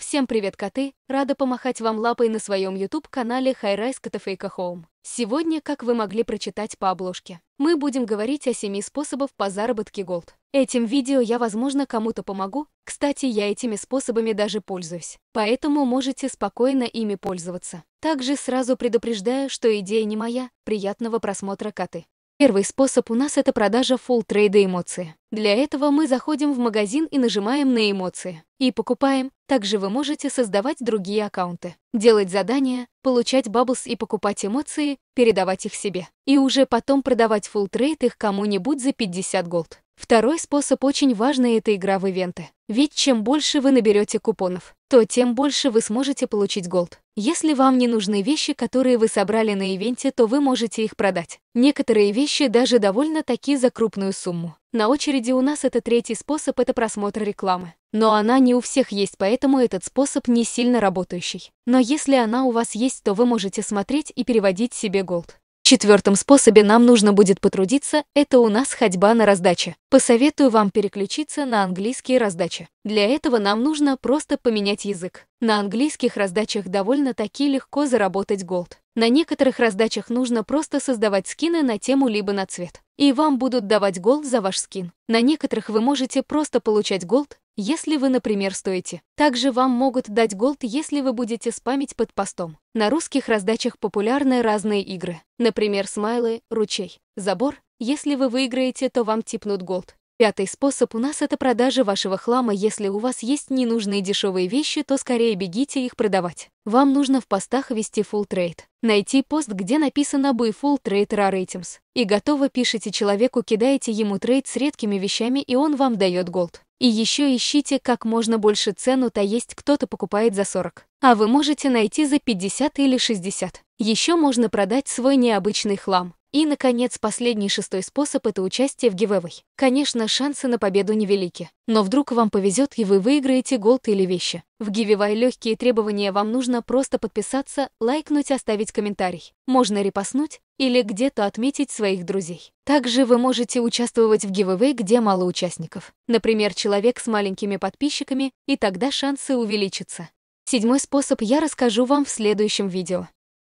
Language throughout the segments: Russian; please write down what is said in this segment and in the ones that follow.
Всем привет, коты! Рада помахать вам лапой на своем YouTube-канале Highrise Котофейка Хоум. Сегодня, как вы могли прочитать по обложке, мы будем говорить о семи способах по заработке голд. Этим видео я, возможно, кому-то помогу. Кстати, я этими способами даже пользуюсь. Поэтому можете спокойно ими пользоваться. Также сразу предупреждаю, что идея не моя. Приятного просмотра коты. Первый способ у нас — это продажа full трейда эмоций. Для этого мы заходим в магазин и нажимаем на эмоции. И покупаем. Также вы можете создавать другие аккаунты. Делать задания, получать баблс и покупать эмоции, передавать их себе. И уже потом продавать full трейд их кому-нибудь за 50 голд. Второй способ очень важный — это игра в ивенты. Ведь чем больше вы наберете купонов, то тем больше вы сможете получить голд. Если вам не нужны вещи, которые вы собрали на ивенте, то вы можете их продать. Некоторые вещи даже довольно-таки за крупную сумму. На очереди у нас это третий способ — это просмотр рекламы. Но она не у всех есть, поэтому этот способ не сильно работающий. Но если она у вас есть, то вы можете смотреть и переводить себе голд четвертом способе нам нужно будет потрудиться, это у нас ходьба на раздаче. Посоветую вам переключиться на английские раздачи. Для этого нам нужно просто поменять язык. На английских раздачах довольно-таки легко заработать голд. На некоторых раздачах нужно просто создавать скины на тему либо на цвет, и вам будут давать голд за ваш скин. На некоторых вы можете просто получать голд, если вы, например, стоите. Также вам могут дать голд, если вы будете спамить под постом. На русских раздачах популярны разные игры. Например, смайлы, ручей, забор. Если вы выиграете, то вам типнут голд. Пятый способ у нас — это продажа вашего хлама. Если у вас есть ненужные дешевые вещи, то скорее бегите их продавать. Вам нужно в постах вести full trade. Найти пост, где написано «Buy full trade rare items». И готово пишите человеку, кидаете ему трейд с редкими вещами, и он вам дает голд. И еще ищите как можно больше цену, то есть кто-то покупает за 40. А вы можете найти за 50 или 60. Еще можно продать свой необычный хлам. И, наконец, последний шестой способ — это участие в гивэвэй. Конечно, шансы на победу невелики. Но вдруг вам повезет, и вы выиграете голд или вещи. В гивэвэй легкие требования вам нужно просто подписаться, лайкнуть, оставить комментарий. Можно репостнуть или где-то отметить своих друзей. Также вы можете участвовать в гивэвэй, где мало участников. Например, человек с маленькими подписчиками, и тогда шансы увеличатся. Седьмой способ я расскажу вам в следующем видео.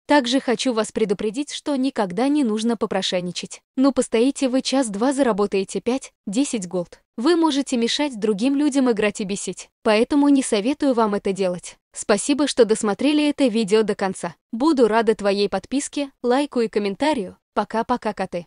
Также хочу вас предупредить, что никогда не нужно попрошайничать. Ну, постоите вы час-два, заработаете 5-10 голд. Вы можете мешать другим людям играть и бесить, поэтому не советую вам это делать. Спасибо, что досмотрели это видео до конца. Буду рада твоей подписке, лайку и комментарию. Пока-пока, коты.